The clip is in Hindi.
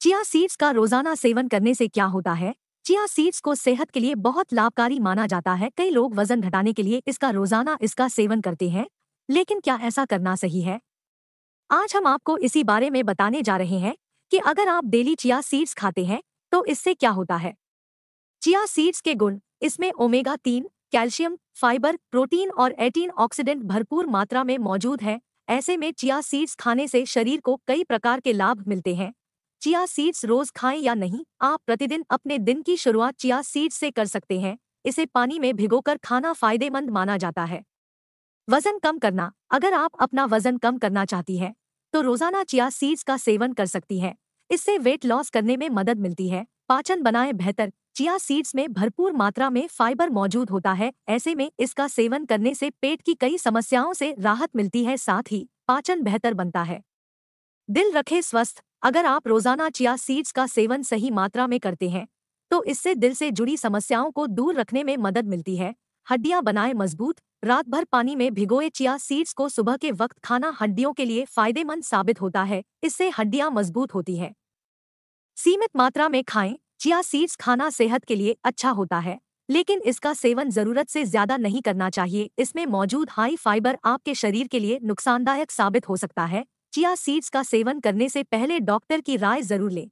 चिया सीड्स का रोजाना सेवन करने से क्या होता है चिया सीड्स को सेहत के लिए बहुत लाभकारी माना जाता है कई लोग वजन घटाने के लिए इसका रोजाना इसका सेवन करते हैं लेकिन क्या ऐसा करना सही है आज हम आपको इसी बारे में बताने जा रहे हैं कि अगर आप डेली चिया सीड्स खाते हैं तो इससे क्या होता है चिया सीड्स के गुण इसमें ओमेगा तीन कैल्शियम फाइबर प्रोटीन और एटीन ऑक्सीडेंट भरपूर मात्रा में मौजूद है ऐसे में चिया सीड्स खाने से शरीर को कई प्रकार के लाभ मिलते हैं चिया सीड्स रोज खाएं या नहीं आप प्रतिदिन अपने दिन की शुरुआत चिया सीड्स से कर सकते हैं इसे पानी में भिगोकर खाना फायदेमंद माना जाता है वजन कम करना अगर आप अपना वजन कम करना चाहती हैं तो रोजाना चिया सीड्स का सेवन कर सकती हैं इससे वेट लॉस करने में मदद मिलती है पाचन बनाए बेहतर चिया सीड्स में भरपूर मात्रा में फाइबर मौजूद होता है ऐसे में इसका सेवन करने से पेट की कई समस्याओं से राहत मिलती है साथ ही पाचन बेहतर बनता है दिल रखे स्वस्थ अगर आप रोजाना चिया सीड्स का सेवन सही मात्रा में करते हैं तो इससे दिल से जुड़ी समस्याओं को दूर रखने में मदद मिलती है हड्डियां बनाए मजबूत रात भर पानी में भिगोए चिया सीड्स को सुबह के वक्त खाना हड्डियों के लिए फायदेमंद साबित होता है इससे हड्डियां मजबूत होती हैं सीमित मात्रा में खाएं चिया सीड्स खाना सेहत के लिए अच्छा होता है लेकिन इसका सेवन जरूरत से ज्यादा नहीं करना चाहिए इसमें मौजूद हाई फाइबर आपके शरीर के लिए नुकसानदायक साबित हो सकता है चिया सीड्स का सेवन करने से पहले डॉक्टर की राय जरूर लें